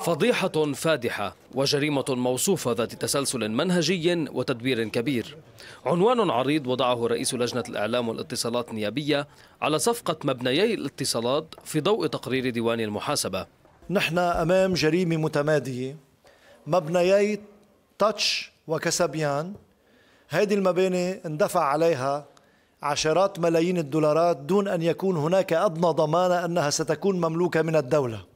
فضيحة فادحة وجريمة موصوفة ذات تسلسل منهجي وتدبير كبير عنوان عريض وضعه رئيس لجنة الإعلام والاتصالات النيابية على صفقة مبنيي الاتصالات في ضوء تقرير ديوان المحاسبة نحن أمام جريمة متمادية مبنيي تاتش وكسبيان هذه المباني اندفع عليها عشرات ملايين الدولارات دون أن يكون هناك أدنى ضمانة أنها ستكون مملوكة من الدولة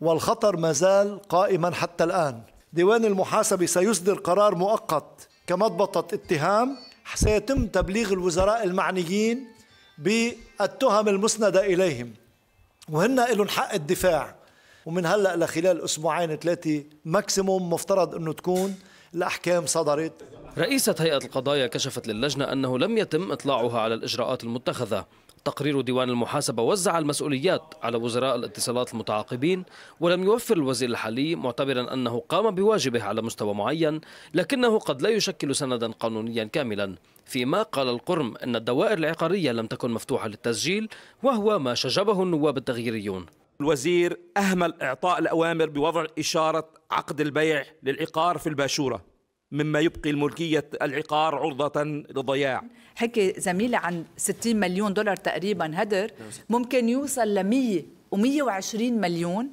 والخطر ما زال قائما حتى الآن ديوان المحاسبة سيصدر قرار مؤقت كمضبطة اتهام سيتم تبليغ الوزراء المعنيين بالتهم المسندة إليهم وهن لهم حق الدفاع ومن هلأ لخلال أسبوعين ثلاثة ماكسيموم مفترض أنه تكون الأحكام صدرت رئيسة هيئة القضايا كشفت للجنة أنه لم يتم إطلاعها على الإجراءات المتخذة تقرير ديوان المحاسبة وزع المسؤوليات على وزراء الاتصالات المتعاقبين ولم يوفر الوزير الحالي معتبرا أنه قام بواجبه على مستوى معين لكنه قد لا يشكل سندا قانونيا كاملا فيما قال القرم أن الدوائر العقارية لم تكن مفتوحة للتسجيل وهو ما شجبه النواب التغييريون الوزير أهمل إعطاء الأوامر بوضع إشارة عقد البيع للعقار في الباشورة مما يبقي الملكية العقار عرضة للضياع حكي زميلة عن 60 مليون دولار تقريبا هدر ممكن يوصل ل 100 و 120 مليون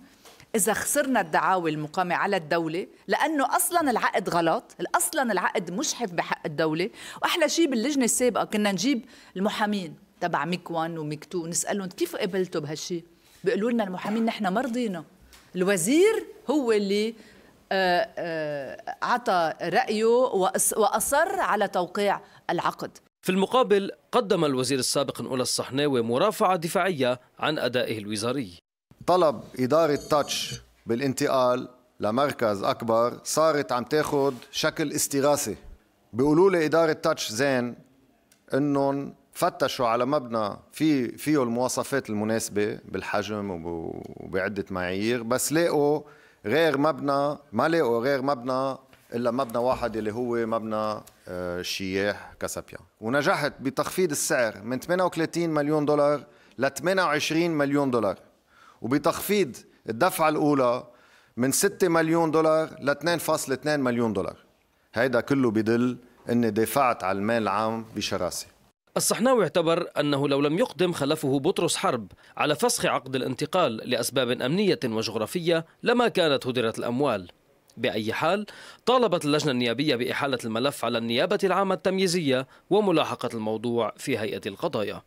إذا خسرنا الدعاوي المقامة على الدولة لأنه أصلا العقد غلط أصلا العقد مشحف بحق الدولة وأحلى شيء باللجنة السابقة كنا نجيب المحامين تبع ميك 1 وميك 2 نسألهم كيف قبلتوا بهالشيء بيقولوا لنا المحامين نحن مرضينا الوزير هو اللي آه، آه، عطى رأيه وأصر على توقيع العقد في المقابل قدم الوزير السابق نقول الصحناوي مرافعة دفاعية عن أدائه الوزاري طلب إدارة تاتش بالانتقال لمركز أكبر صارت عم تاخد شكل استغاثي بيقولوا لي إدارة تاتش زين إنهم فتشوا على مبنى في فيه المواصفات المناسبة بالحجم وبعدة معايير بس لقوا غير مبنى ما لقوا غير مبنى الا مبنى واحد اللي هو مبنى الشياح آه، كاسابيا ونجحت بتخفيض السعر من 38 مليون دولار ل 28 مليون دولار وبتخفيض الدفعه الاولى من 6 مليون دولار ل 2.2 مليون دولار هيدا كله بدل اني دافعت على المال العام بشراسه الصحناوي اعتبر أنه لو لم يقدم خلفه بطرس حرب على فسخ عقد الانتقال لأسباب أمنية وجغرافية لما كانت هدرت الأموال بأي حال طالبت اللجنة النيابية بإحالة الملف على النيابة العامة التمييزية وملاحقة الموضوع في هيئة القضايا